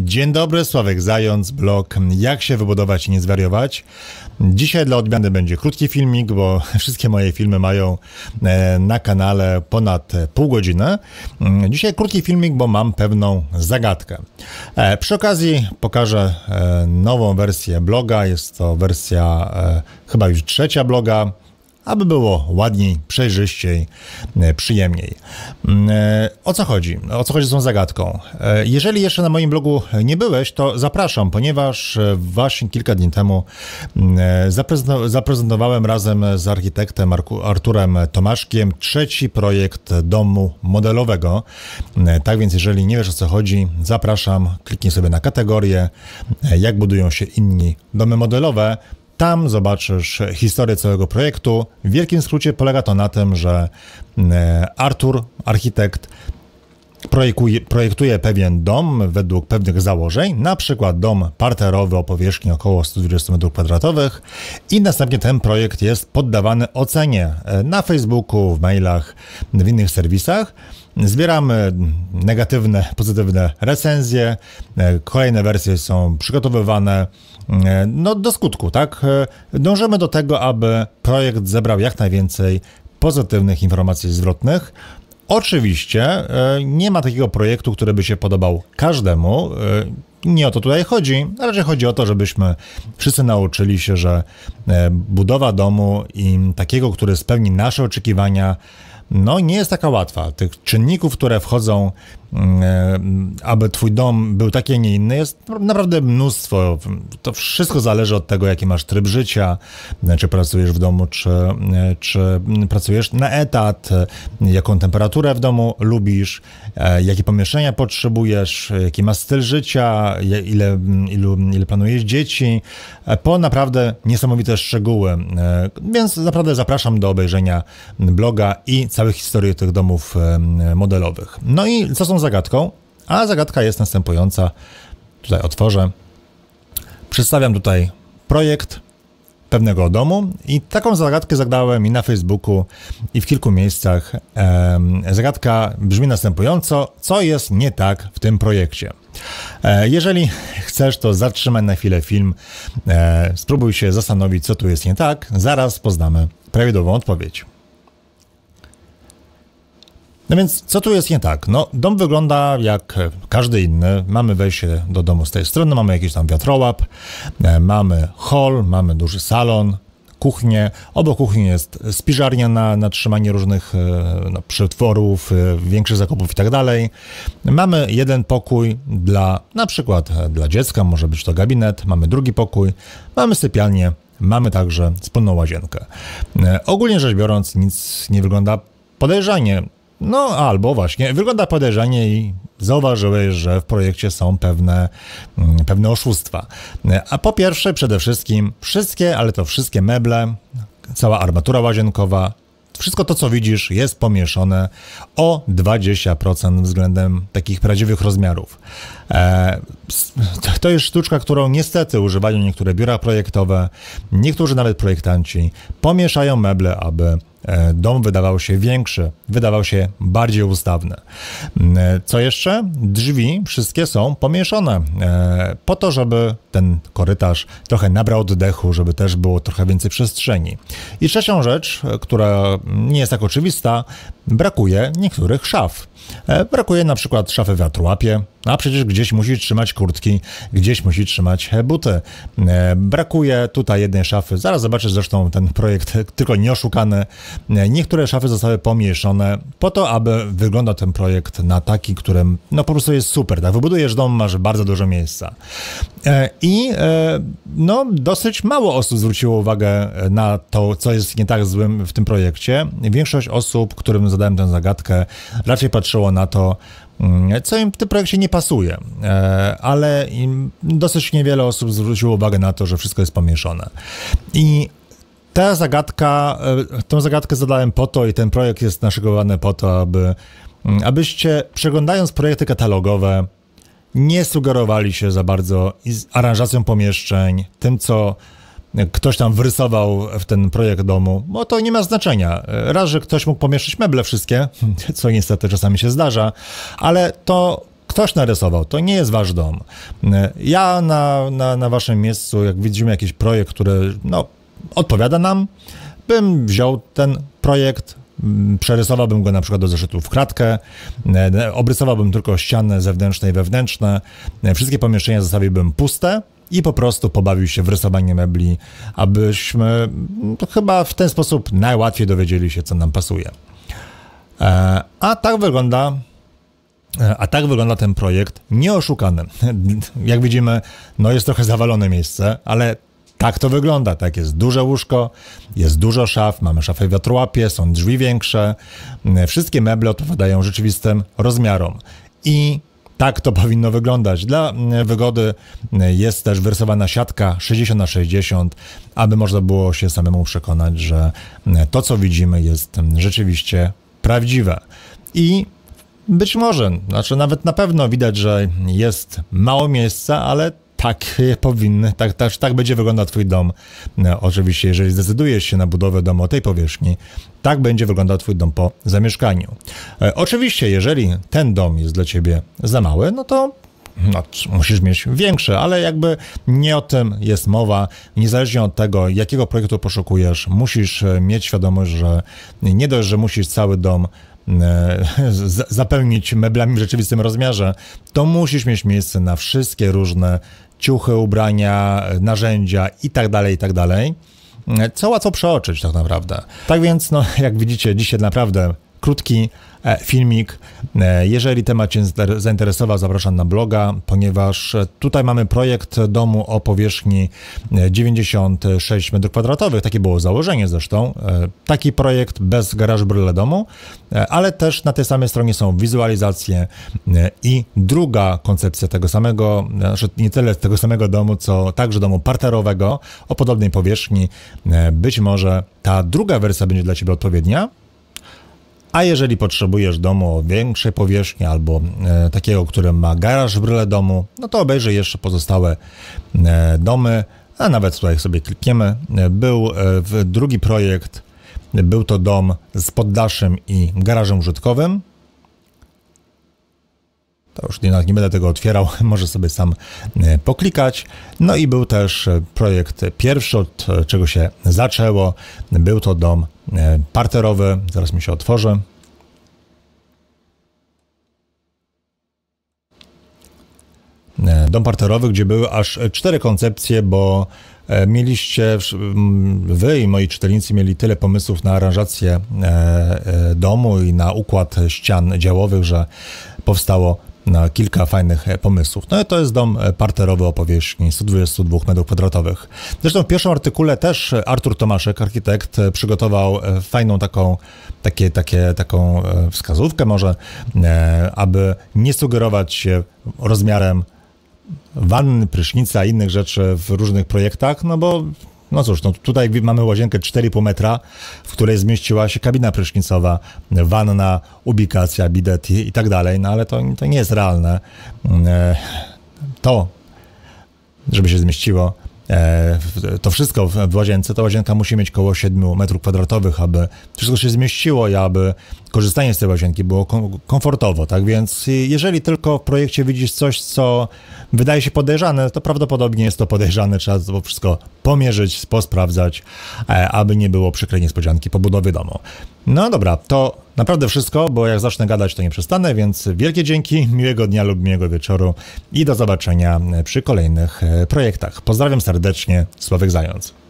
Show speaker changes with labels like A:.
A: Dzień dobry, Sławek Zając, blog Jak się wybudować i nie zwariować. Dzisiaj dla odmiany będzie krótki filmik, bo wszystkie moje filmy mają e, na kanale ponad pół godziny. Mm, dzisiaj krótki filmik, bo mam pewną zagadkę. E, przy okazji pokażę e, nową wersję bloga. Jest to wersja chyba już trzecia bloga aby było ładniej, przejrzyściej, e, przyjemniej. Mm, e, o co chodzi? O co chodzi z tą zagadką? E, jeżeli jeszcze na moim blogu nie byłeś, to zapraszam, ponieważ właśnie kilka dni temu mm, zaprezentowałem razem z architektem Arturem Tomaszkiem trzeci projekt domu modelowego. Mm, tak więc, jeżeli nie wiesz o co chodzi, zapraszam, kliknij sobie na kategorię, jak budują się inni domy modelowe. Tam zobaczysz historię całego projektu. W wielkim skrócie polega to na tym, że e, Artur, architekt, projektuje, projektuje pewien dom według pewnych założeń, na przykład dom parterowy o powierzchni około 120 m2 i następnie ten projekt jest poddawany ocenie e, na Facebooku, w mailach, w innych serwisach. Zbieramy negatywne, pozytywne recenzje, e, kolejne wersje są przygotowywane e, no, do skutku, tak? Dążymy do tego, aby projekt zebrał jak najwięcej pozytywnych informacji zwrotnych, Oczywiście e, nie ma takiego projektu, który by się podobał każdemu. E, nie o to tutaj chodzi, raczej chodzi o to, żebyśmy wszyscy nauczyli się, że e, budowa domu i takiego, który spełni nasze oczekiwania, no nie jest taka łatwa. Tych czynników, które wchodzą E, aby twój dom był taki, a nie inny, jest naprawdę mnóstwo. To wszystko zależy od tego, jaki masz tryb życia, e, czy pracujesz w domu, czy, e, czy pracujesz na etat, jaką temperaturę w domu lubisz, jakie pomieszczenia potrzebujesz, jaki masz styl życia, ile, ilu, ile planujesz dzieci, po naprawdę niesamowite szczegóły. Więc naprawdę zapraszam do obejrzenia bloga i całych historii tych domów modelowych. No i co są za zagadką, a zagadka jest następująca. Tutaj otworzę. Przedstawiam tutaj projekt pewnego domu i taką zagadkę zagrałem i na Facebooku i w kilku miejscach. Zagadka brzmi następująco, co jest nie tak w tym projekcie. E, jeżeli chcesz, to zatrzymaj na chwilę film, e, spróbuj się zastanowić, co tu jest nie tak, zaraz poznamy prawidłową odpowiedź. No więc co tu jest nie tak? No, dom wygląda jak każdy inny. Mamy wejście do domu z tej strony, mamy jakiś tam wiatrołap, e, mamy hall, mamy duży salon, kuchnię. Obok kuchni jest spiżarnia na, na trzymanie różnych e, no, przetworów, e, większych zakupów i tak dalej. Mamy jeden pokój dla, na przykład dla dziecka, może być to gabinet, mamy drugi pokój, mamy sypialnię, mamy także wspólną łazienkę. Ogólnie rzecz biorąc nic nie wygląda podejrzanie. No albo właśnie, wygląda podejrzanie i zauważyłeś, że w projekcie są pewne, mm, pewne oszustwa. A po pierwsze, przede wszystkim wszystkie, ale to wszystkie meble, cała armatura łazienkowa, wszystko to, co widzisz, jest pomieszane o 20% względem takich prawdziwych rozmiarów. E, to jest sztuczka, którą niestety używają niektóre biura projektowe, niektórzy nawet projektanci pomieszają meble, aby E, dom wydawał się większy, wydawał się bardziej ustawny. Mm, e, co jeszcze? Drzwi wszystkie są pomieszane e, po to, żeby ten korytarz trochę nabrał oddechu, żeby też było trochę więcej przestrzeni. I trzecią rzecz, która nie jest tak oczywista, brakuje niektórych szaf. E, brakuje na przykład szafy w atrłapie, a przecież gdzieś musi trzymać kurtki, gdzieś musi trzymać buty. E, brakuje tutaj jednej szafy. Zaraz zobaczę zresztą ten projekt, tylko nieoszukany. E, niektóre szafy zostały pomniejszone po to, aby wyglądał ten projekt na taki, którym no po prostu jest super. Tak, wybudujesz dom, masz bardzo dużo miejsca. I no dosyć mało osób zwróciło uwagę na to, co jest nie tak złym w tym projekcie. Większość osób, którym zadałem tę zagadkę, raczej patrzyło patrzyło na to, mm, co im w tym projekcie nie pasuje, e, ale dosyć niewiele osób zwróciło uwagę na to, że wszystko jest pomieszane. I ta zagadka, e, tą zagadkę zadałem po to i ten projekt jest naszykowany po to, aby, mm, abyście przeglądając projekty katalogowe nie sugerowali się za bardzo aranżacją pomieszczeń, tym co ktoś tam wrysował w ten projekt domu, bo to nie ma znaczenia. Raz, że ktoś mógł pomieszać meble wszystkie, co niestety czasami się zdarza, ale to ktoś narysował, to nie jest wasz dom. Ja na, na, na waszym miejscu, jak widzimy jakiś projekt, który no, odpowiada nam, bym wziął ten projekt, przerysowałbym go na przykład do zeszytu w kratkę, obrysowałbym tylko ściany zewnętrzne i wewnętrzne, wszystkie pomieszczenia zostawiłbym puste, i po prostu pobawił się w rysowanie mebli, abyśmy no chyba w ten sposób najłatwiej dowiedzieli się, co nam pasuje. E, a tak wygląda e, a tak wygląda ten projekt, nieoszukany. Jak widzimy, no jest trochę zawalone miejsce, ale tak to wygląda. Tak, jest duże łóżko, jest dużo szaf, mamy szafę wiatrołapie, są drzwi większe. E, wszystkie meble odpowiadają rzeczywistym rozmiarom. I tak to powinno wyglądać. Dla e, wygody e, jest też wyrysowana siatka 60 na 60, aby można było się samemu przekonać, że e, to, co widzimy, jest rzeczywiście prawdziwe. I być może, znaczy nawet na pewno widać, że jest mało miejsca, ale tak e, powinny, tak, tak, tak będzie wyglądał twój dom. No, oczywiście, jeżeli zdecydujesz się na budowę domu o tej powierzchni, tak będzie wyglądał twój dom po zamieszkaniu. E, oczywiście, jeżeli ten dom jest dla ciebie za mały, no to no, musisz mieć większe, ale jakby nie o tym jest mowa. Niezależnie od tego, jakiego projektu poszukujesz, musisz e, mieć świadomość, że nie dość, że musisz cały dom zapełnić meblami w rzeczywistym rozmiarze, to musisz mieć miejsce na wszystkie różne ciuchy, ubrania, narzędzia itd., tak itd., tak mm, co łatwo przeoczyć tak naprawdę. Tak więc, no, jak widzicie, dzisiaj naprawdę krótki e, filmik. E, jeżeli temat Cię zainteresował, zapraszam na bloga, ponieważ e, tutaj mamy projekt domu o powierzchni 96 m2. Takie było założenie zresztą. Taki projekt bez garażu bryle domu, ale też na tej samej stronie są wizualizacje i druga koncepcja tego samego, znaczy nie tyle tego samego domu, co także domu parterowego o podobnej powierzchni. Być może ta druga wersja będzie dla Ciebie odpowiednia. A jeżeli potrzebujesz domu o większej powierzchni albo e, takiego, który ma garaż w ryle domu, no to obejrzyj jeszcze pozostałe e, domy, a nawet tutaj sobie klikniemy. E, był e, w drugi projekt, był to dom z poddaszem i garażem użytkowym. To już nie nie będę tego otwierał, może sobie sam e, poklikać. No i był też e, projekt pierwszy, od e, czego się zaczęło. Był to dom parterowy, zaraz mi się otworzy. Dom parterowy, gdzie były aż cztery koncepcje, bo mieliście, wy i moi czytelnicy mieli tyle pomysłów na aranżację domu i na układ ścian działowych, że powstało na kilka fajnych e, pomysłów. No i to jest dom e, parterowy o powierzchni 122 m2. Zresztą w pierwszym artykule też e, Artur Tomaszek, architekt, przygotował fajną taką, takie, takie, taką wskazówkę może, aby nie sugerować się rozmiarem wanny, prysznica, innych rzeczy w różnych projektach, no bo no cóż, no tutaj mamy łazienkę 4,5 metra, w której zmieściła się kabina prysznicowa, wanna, ubikacja, bidet i, i tak dalej, no ale to, to nie jest realne. E, to, żeby się zmieściło E, to wszystko w łazience, ta łazienka musi mieć około 7 metrów kwadratowych, aby wszystko się zmieściło i aby korzystanie z tej łazienki było komfortowo, tak więc jeżeli tylko w projekcie widzisz coś, co wydaje się podejrzane, to prawdopodobnie jest to podejrzane, trzeba to wszystko pomierzyć, posprawdzać, e, aby nie było przykrej niespodzianki po budowie domu. No dobra, to naprawdę wszystko, bo jak zacznę gadać, to nie przestanę, więc wielkie dzięki, miłego dnia lub miłego wieczoru i do zobaczenia przy kolejnych e, projektach. Pozdrawiam serdecznie, Sławek Zając.